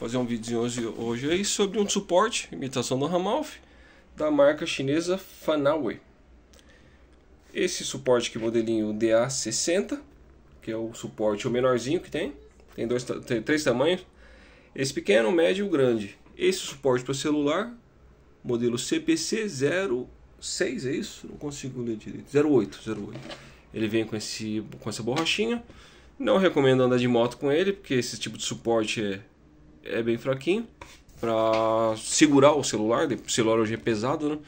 fazer um vídeo hoje, hoje aí sobre um suporte, imitação do Ramalf, da marca chinesa Fanaway. Esse suporte que modelinho DA60, que é o suporte o menorzinho que tem, tem, dois, tem três tamanhos, esse pequeno, médio e grande. Esse suporte para celular, modelo CPC 06, é isso? Não consigo ler direito. 08, 08. Ele vem com, esse, com essa borrachinha. Não recomendo andar de moto com ele, porque esse tipo de suporte é é bem fraquinho para segurar o celular, né? o celular hoje é pesado, né?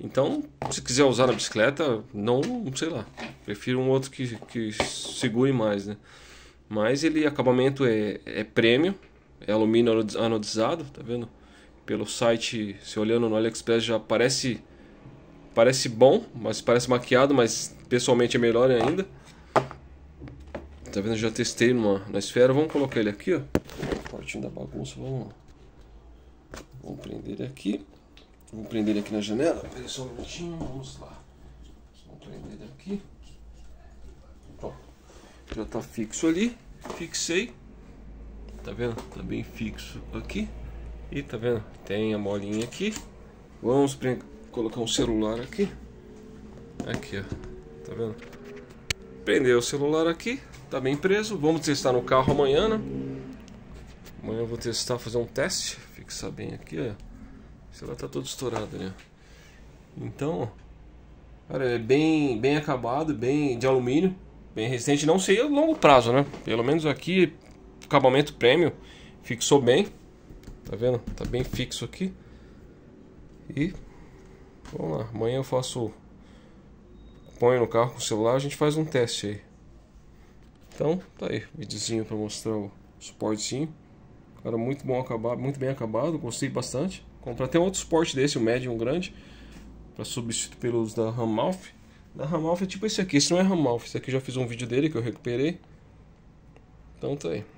Então, se quiser usar na bicicleta, não, sei lá, prefiro um outro que, que segure mais, né? Mas ele, acabamento é, é premium, é alumínio anodizado, tá vendo? Pelo site, se olhando no AliExpress já parece parece bom, mas parece maquiado, mas pessoalmente é melhor ainda. Tá vendo? Já testei numa, na esfera, vamos colocar ele aqui, ó fortinho da bagunça, vamos lá. Vamos prender ele aqui. Vamos prender ele aqui na janela. Espera só um minutinho, vamos lá. Vamos prender ele aqui. Pronto. Já está fixo ali. Fixei. Tá vendo? Tá bem fixo aqui. E tá vendo? Tem a molinha aqui. Vamos colocar um celular aqui. Aqui, ó. Tá vendo? prendeu o celular aqui. Tá bem preso. Vamos testar no carro amanhã, né? Amanhã eu vou testar, fazer um teste. Fixar bem aqui, ó. Sei lá, tá todo estourado né Então, cara, é bem, bem acabado, bem de alumínio, bem resistente. Não sei a longo prazo, né? Pelo menos aqui, acabamento prêmio, fixou bem. Tá vendo? Tá bem fixo aqui. E vamos lá. Amanhã eu faço. Põe no carro com o celular, a gente faz um teste aí. Então, tá aí. Videozinho para mostrar o suportezinho era muito bom acabado, muito bem acabado, gostei bastante. Comprei até outro suporte desse, um médio e um grande, para substituir pelos da Ramalph. Da Ramalph é tipo esse aqui, esse não é Ramalph, esse aqui eu já fiz um vídeo dele que eu recuperei. Então tá aí.